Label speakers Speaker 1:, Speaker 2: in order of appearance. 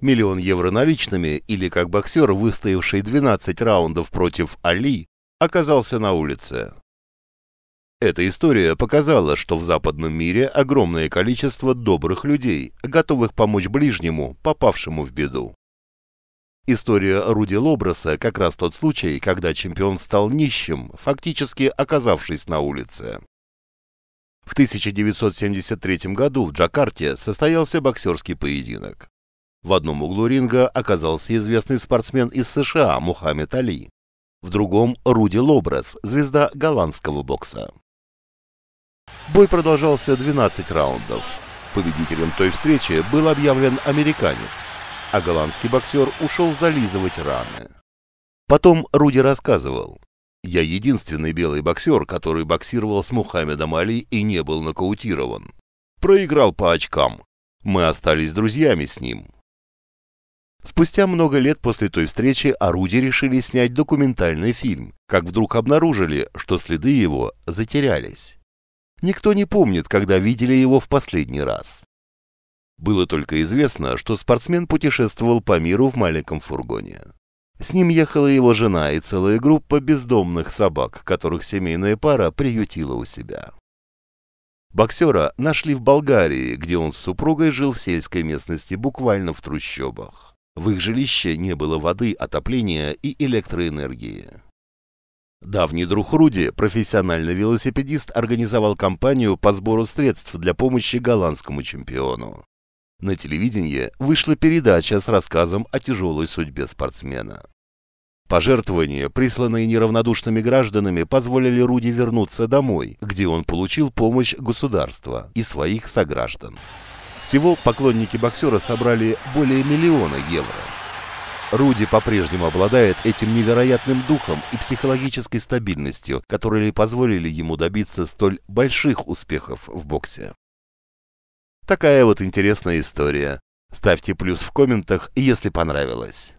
Speaker 1: Миллион евро наличными или как боксер, выстоявший 12 раундов против Али, оказался на улице. Эта история показала, что в западном мире огромное количество добрых людей, готовых помочь ближнему, попавшему в беду. История Руди Лоброса как раз тот случай, когда чемпион стал нищим, фактически оказавшись на улице. В 1973 году в Джакарте состоялся боксерский поединок. В одном углу ринга оказался известный спортсмен из США Мухаммед Али, в другом – Руди Лобрес, звезда голландского бокса. Бой продолжался 12 раундов. Победителем той встречи был объявлен американец, а голландский боксер ушел зализывать раны. Потом Руди рассказывал, «Я единственный белый боксер, который боксировал с Мухаммедом Али и не был нокаутирован. Проиграл по очкам. Мы остались друзьями с ним, Спустя много лет после той встречи орудие решили снять документальный фильм, как вдруг обнаружили, что следы его затерялись. Никто не помнит, когда видели его в последний раз. Было только известно, что спортсмен путешествовал по миру в маленьком фургоне. С ним ехала его жена и целая группа бездомных собак, которых семейная пара приютила у себя. Боксера нашли в Болгарии, где он с супругой жил в сельской местности, буквально в трущобах. В их жилище не было воды, отопления и электроэнергии. Давний друг Руди, профессиональный велосипедист, организовал кампанию по сбору средств для помощи голландскому чемпиону. На телевидении вышла передача с рассказом о тяжелой судьбе спортсмена. Пожертвования, присланные неравнодушными гражданами, позволили Руди вернуться домой, где он получил помощь государства и своих сограждан. Всего поклонники боксера собрали более миллиона евро. Руди по-прежнему обладает этим невероятным духом и психологической стабильностью, которые позволили ему добиться столь больших успехов в боксе. Такая вот интересная история. Ставьте плюс в комментах, если понравилось.